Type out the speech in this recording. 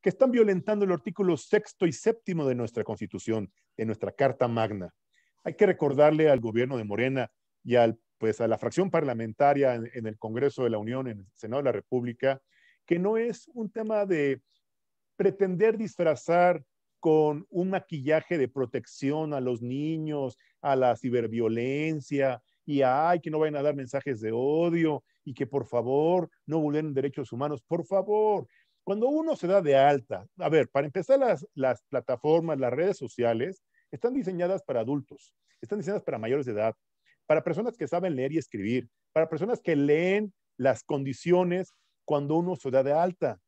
que están violentando el artículo sexto y séptimo de nuestra Constitución, de nuestra Carta Magna. Hay que recordarle al gobierno de Morena y al, pues, a la fracción parlamentaria en, el Congreso de la Unión, en el Senado de la República, que no es un tema de pretender disfrazar con un maquillaje de protección a los niños, a la ciberviolencia y a, que no vayan a dar mensajes de odio y que por favor no vulneren derechos humanos. Por favor, cuando uno se da de alta, a ver, para empezar las, plataformas, las redes sociales, están diseñadas para adultos, están diseñadas para mayores de edad, para personas que saben leer y escribir, para personas que leen las condiciones cuando uno se da de alta.